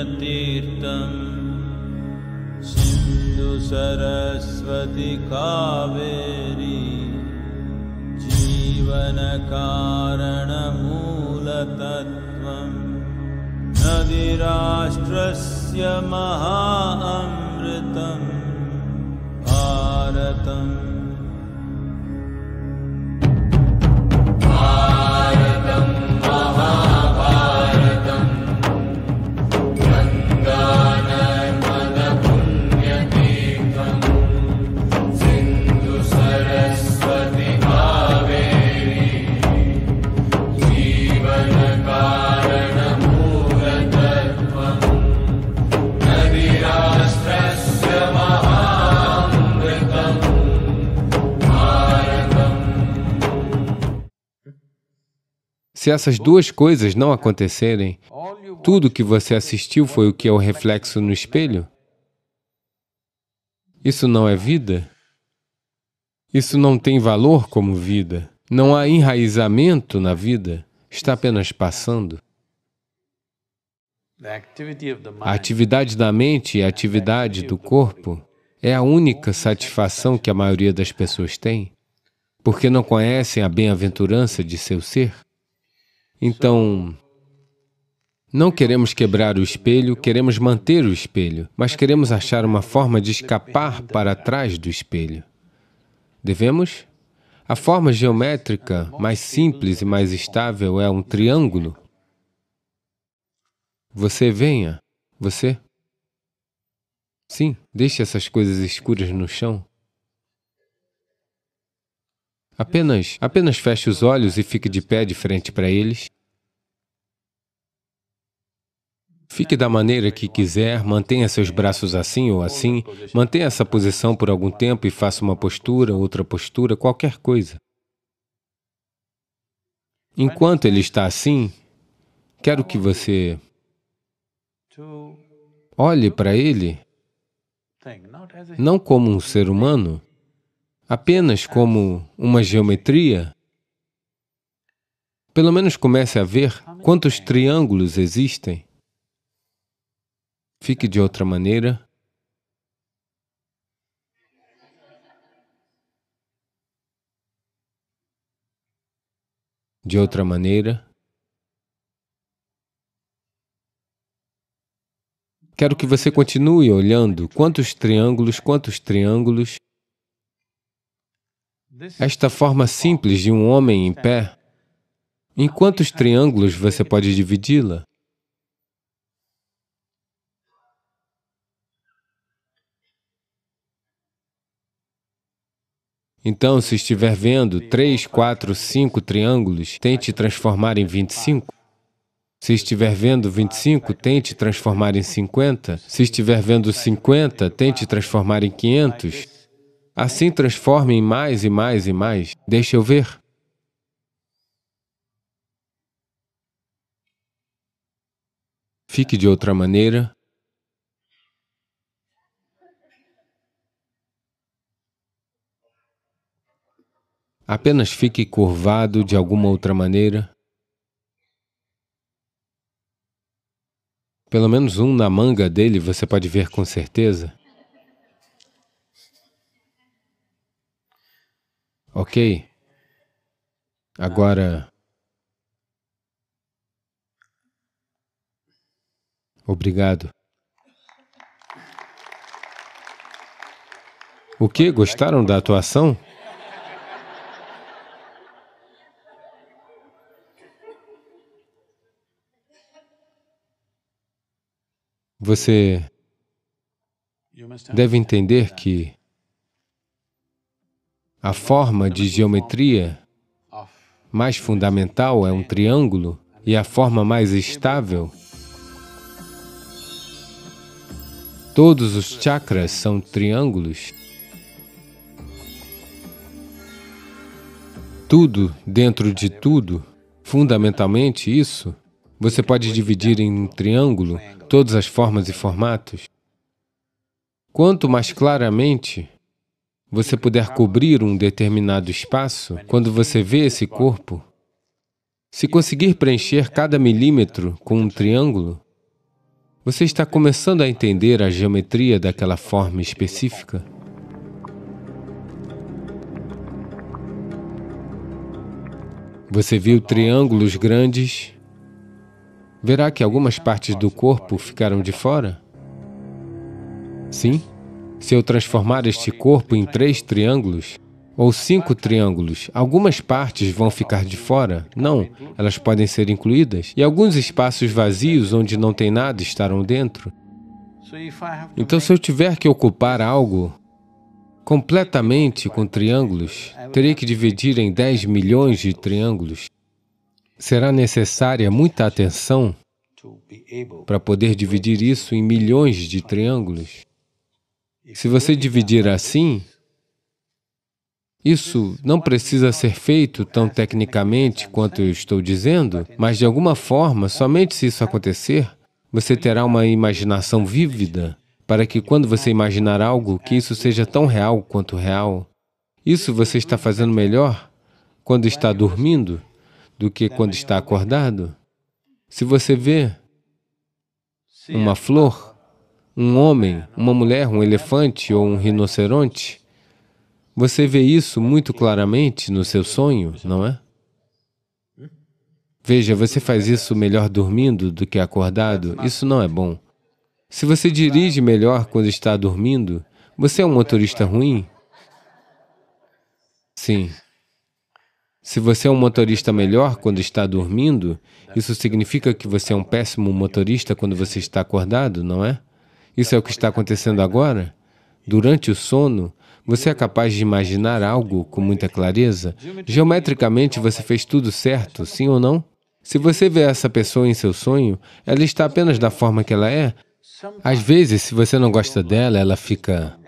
सिन्धुसरस्वति कावेरी जीवनकारणमूलतत्त्वं नदीराष्ट्रस्य महा Se essas duas coisas não acontecerem, tudo que você assistiu foi o que é o reflexo no espelho? Isso não é vida? Isso não tem valor como vida. Não há enraizamento na vida. Está apenas passando. A atividade da mente e a atividade do corpo é a única satisfação que a maioria das pessoas tem, porque não conhecem a bem-aventurança de seu ser. Então, não queremos quebrar o espelho, queremos manter o espelho, mas queremos achar uma forma de escapar para trás do espelho. Devemos? A forma geométrica mais simples e mais estável é um triângulo. Você venha, você. Sim, deixe essas coisas escuras no chão. Apenas, apenas feche os olhos e fique de pé de frente para eles. Fique da maneira que quiser, mantenha seus braços assim ou assim, mantenha essa posição por algum tempo e faça uma postura, outra postura, qualquer coisa. Enquanto ele está assim, quero que você olhe para ele não como um ser humano, apenas como uma geometria, pelo menos comece a ver quantos triângulos existem. Fique de outra maneira. De outra maneira. Quero que você continue olhando quantos triângulos, quantos triângulos. Esta forma simples de um homem em pé, em quantos tá triângulos você tá pode dividi-la? Então, se estiver vendo três, quatro, cinco triângulos, tente transformar em 25. Se estiver vendo 25, tente transformar em 50. Se estiver vendo 50, tente transformar em 500. Assim transforme em mais e mais e mais. Deixa eu ver. Fique de outra maneira. Apenas fique curvado de alguma outra maneira. Pelo menos um na manga dele você pode ver com certeza. Ok? Agora. Obrigado. O que? Gostaram da atuação? Você deve entender que a forma de geometria mais fundamental é um triângulo e a forma mais estável. Todos os chakras são triângulos. Tudo dentro de tudo, fundamentalmente isso, você pode dividir em um triângulo todas as formas e formatos. Quanto mais claramente você puder cobrir um determinado espaço, quando você vê esse corpo, se conseguir preencher cada milímetro com um triângulo, você está começando a entender a geometria daquela forma específica. Você viu triângulos grandes, verá que algumas partes do corpo ficaram de fora? Sim? Se eu transformar este corpo em três triângulos, ou cinco triângulos, algumas partes vão ficar de fora? Não, elas podem ser incluídas. E alguns espaços vazios onde não tem nada estarão dentro. Então, se eu tiver que ocupar algo completamente com triângulos, terei que dividir em 10 milhões de triângulos. Será necessária muita atenção para poder dividir isso em milhões de triângulos. Se você dividir assim, isso não precisa ser feito tão tecnicamente quanto eu né? estou dizendo, mas de alguma forma, somente se isso né? acontecer, você terá uma imaginação vívida para que quando você imaginar né? algo, que é, isso seja tão real quanto real. Isso você está fazendo melhor quando está dormindo do que quando está acordado. Se você vê uma é flor, um homem, uma mulher, um elefante ou um rinoceronte, você vê isso muito claramente no seu sonho, não é? Veja, você faz isso melhor dormindo do que acordado, isso não é bom. Se você dirige melhor quando está dormindo, você é um motorista ruim? Sim. Se você é um motorista melhor quando está dormindo, isso significa que você é um péssimo motorista quando você está acordado, não é? Isso é o que está acontecendo agora? Durante o sono, você é capaz de imaginar algo com muita clareza? Geometricamente, você fez tudo certo, sim ou não? Se você vê essa pessoa em seu sonho, ela está apenas da forma que ela é. Às vezes, se você não gosta dela, ela fica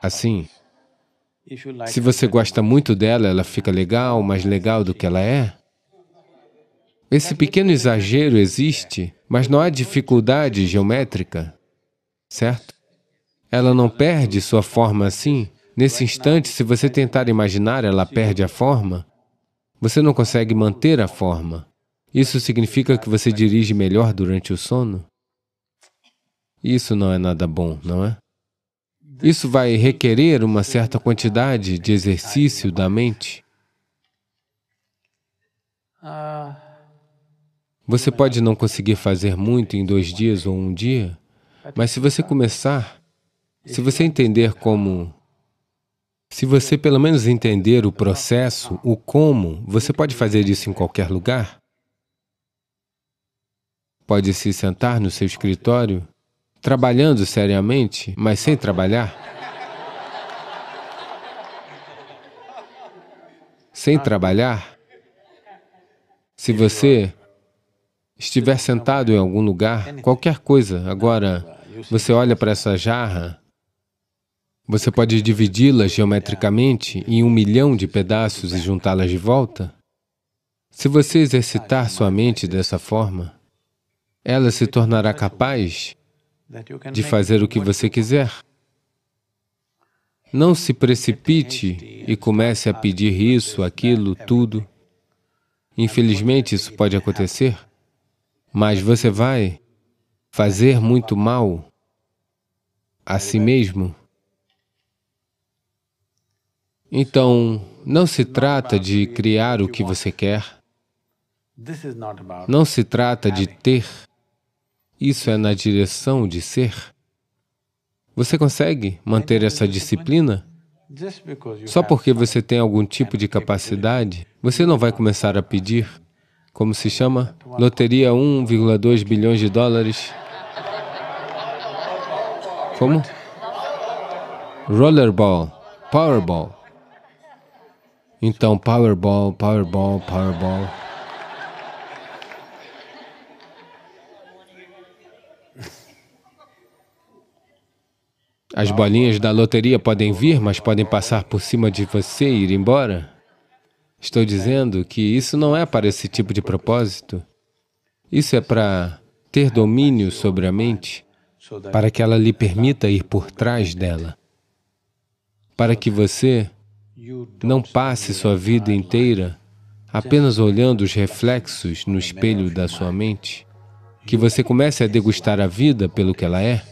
assim. Se você gosta muito dela, ela fica legal, mais legal do que ela é. Esse pequeno exagero existe, mas não há dificuldade geométrica certo? Ela não perde sua forma assim. Nesse instante, se você tentar imaginar, ela perde a forma. Você não consegue manter a forma. Isso significa que você dirige melhor durante o sono? Isso não é nada bom, não é? Isso vai requerer uma certa quantidade de exercício da mente. Você pode não conseguir fazer muito em dois dias ou um dia, Tá mas se você começar, se você entender como. Se você pelo menos entender o processo, o como, você pode uhum. fazer isso em qualquer lugar. Pode se sentar no seu escritório, trabalhando seriamente, mas sem trabalhar. Sem ah. trabalhar. Se você estiver sentado em algum lugar, qualquer coisa, agora, você olha para essa jarra, você pode dividi-la geometricamente em um milhão de pedaços e juntá-las de volta? Se você exercitar sua mente dessa forma, ela se tornará capaz de fazer o que você quiser. Não se precipite e comece a pedir isso, aquilo, tudo. Infelizmente, isso pode acontecer, mas você vai fazer muito mal a si mesmo. Então, não se trata de criar o que você quer. Não se trata de ter. Isso é na direção de ser. Você consegue manter essa disciplina? Só porque você tem algum tipo de capacidade, você não vai começar a pedir, como se chama, loteria 1,2 bilhões de dólares, como? Rollerball, Powerball. Então, Powerball, Powerball, Powerball. As bolinhas da loteria podem vir, mas podem passar por cima de você e ir embora. Estou dizendo que isso não é para esse tipo de propósito. Isso é para ter domínio sobre a mente para que ela lhe permita ir por trás dela, para que você não passe sua vida inteira apenas olhando os reflexos no espelho da sua mente, que você comece a degustar a vida pelo que ela é.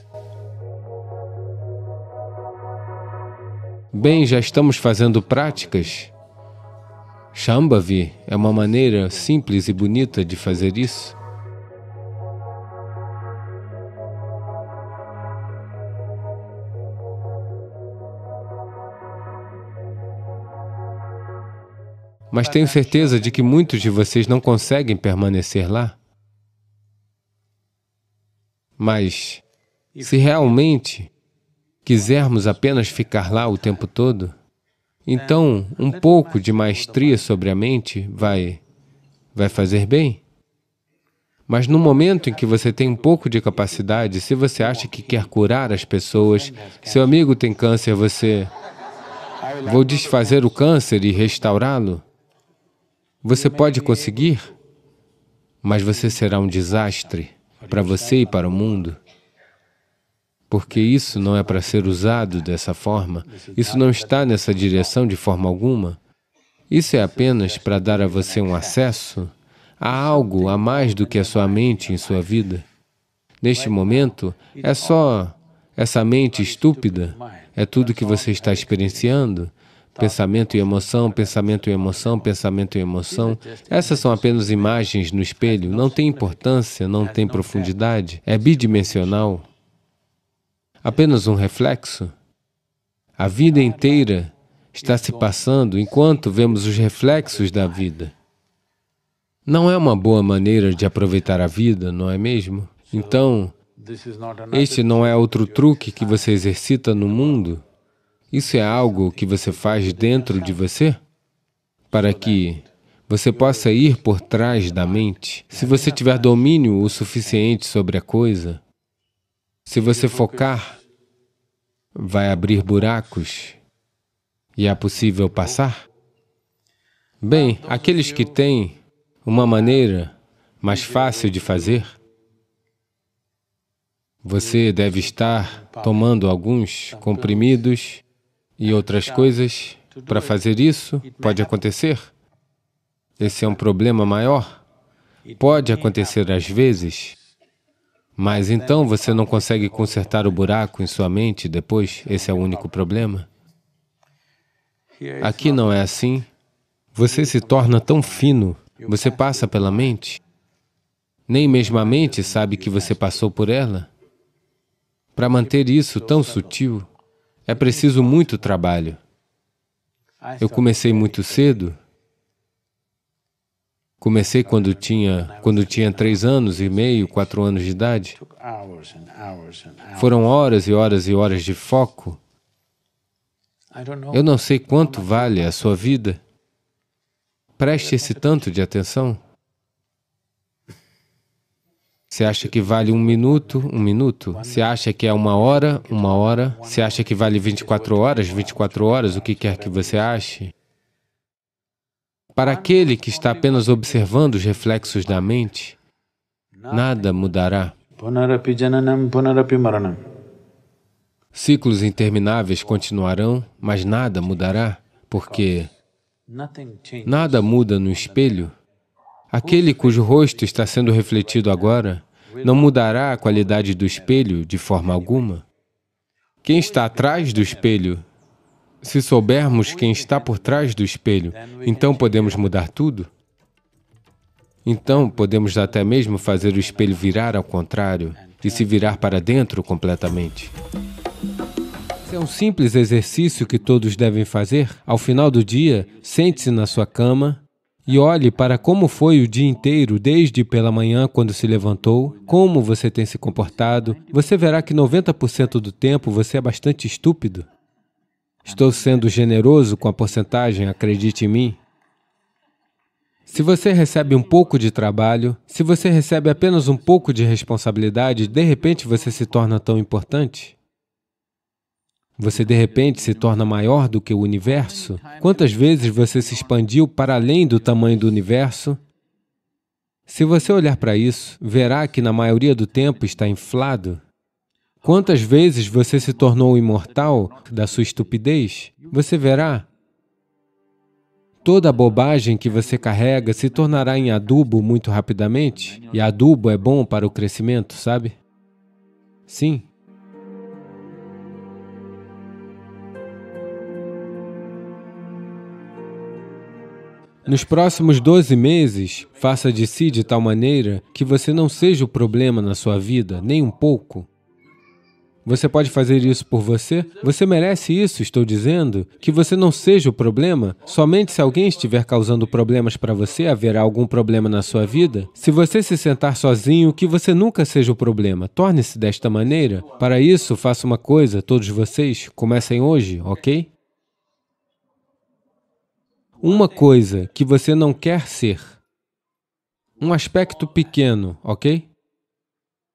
Bem, já estamos fazendo práticas. Shambhavi é uma maneira simples e bonita de fazer isso. Mas tenho certeza de que muitos de vocês não conseguem permanecer lá. Mas, se realmente quisermos apenas ficar lá o tempo todo, então um pouco de maestria sobre a mente vai, vai fazer bem. Mas no momento em que você tem um pouco de capacidade, se você acha que quer curar as pessoas, seu amigo tem câncer, você... Vou desfazer o câncer e restaurá-lo? Você pode conseguir, mas você será um desastre para você e para o mundo, porque isso não é para ser usado dessa forma, isso não está nessa direção de forma alguma. Isso é apenas para dar a você um acesso a algo a mais do que a sua mente em sua vida. Neste momento, é só essa mente estúpida, é tudo que você está experienciando, Tá. Pensamento e emoção, pensamento e emoção, pensamento e emoção. Essas são né? apenas imagens no espelho, não tem importância, é, não tem profundidade, é bidimensional. Apenas um reflexo. A vida inteira está se passando enquanto vemos os reflexos da vida. Não é uma boa maneira de aproveitar a vida, não é mesmo? Então, este não é outro truque que você exercita no mundo. Isso é algo que você faz dentro de você para que você possa ir por trás da mente. Se você tiver domínio o suficiente sobre a coisa, se você focar, vai abrir buracos e é possível passar? Bem, aqueles que têm uma maneira mais fácil de fazer, você deve estar tomando alguns comprimidos e outras coisas para fazer isso, é pode tá? acontecer. Esse é um problema maior. Pode é tá? acontecer às vezes, mas né? então você não consegue consertar o buraco em sua mente depois, esse é o único problema. Aqui não é assim. Você se torna tão fino, você passa pela mente. Nem mesmo a mente sabe que você passou por ela. Para manter tipo, isso tão sutil, é preciso muito trabalho. Ah, Eu é comecei muito cedo. Comecei quando tinha, quando tinha três anos e meio, quatro anos de idade. Foram horas e horas e horas de foco. Eu não sei quanto vale a sua vida. Preste esse tanto de atenção. Você acha que vale um minuto? Um minuto? Você acha que é uma hora? Uma hora? Você acha que vale 24 horas? 24 horas? O que quer que você ache? Para aquele que está apenas observando os reflexos da mente, nada mudará. Ciclos intermináveis continuarão, mas nada mudará, porque nada muda no espelho. Aquele cujo rosto está sendo refletido agora não mudará a qualidade do espelho de forma alguma. Quem está atrás do espelho, se soubermos quem está por trás do espelho, então podemos mudar tudo? Então podemos até mesmo fazer o espelho virar ao contrário e se virar para dentro completamente. é um simples exercício que todos devem fazer. Ao final do dia, sente-se na sua cama, e olhe para como foi o dia inteiro, desde pela manhã quando se levantou, como você tem se comportado, você verá que 90% do tempo você é bastante estúpido. Estou sendo generoso com a porcentagem, acredite em mim. Se você recebe um pouco de trabalho, se você recebe apenas um pouco de responsabilidade, de repente você se torna tão importante? Você de repente se torna maior do que o universo? Quantas vezes você se expandiu para além do tamanho do universo? Se você olhar para isso, verá que na maioria do tempo está inflado. Quantas vezes você se tornou imortal da sua estupidez? Você verá. Toda a bobagem que você carrega se tornará em adubo muito rapidamente, e adubo é bom para o crescimento, sabe? Sim, Nos próximos 12 meses, faça de si de tal maneira que você não seja o problema na sua vida, nem um pouco. Você pode fazer isso por você? Você merece isso, estou dizendo. Que você não seja o problema? Somente se alguém estiver causando problemas para você, haverá algum problema na sua vida? Se você se sentar sozinho, que você nunca seja o problema. Torne-se desta maneira. Para isso, faça uma coisa, todos vocês. Comecem hoje, ok? Uma coisa que você não quer ser. Um aspecto pequeno, ok?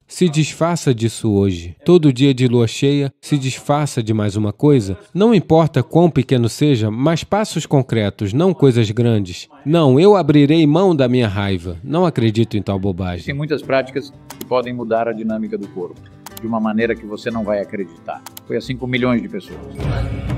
Se desfaça disso hoje. Todo dia de lua cheia, se desfaça de mais uma coisa. Não importa quão pequeno seja, mas passos concretos, não coisas grandes. Não, eu abrirei mão da minha raiva. Não acredito em tal bobagem. Tem muitas práticas que podem mudar a dinâmica do corpo de uma maneira que você não vai acreditar. Foi assim com milhões de pessoas.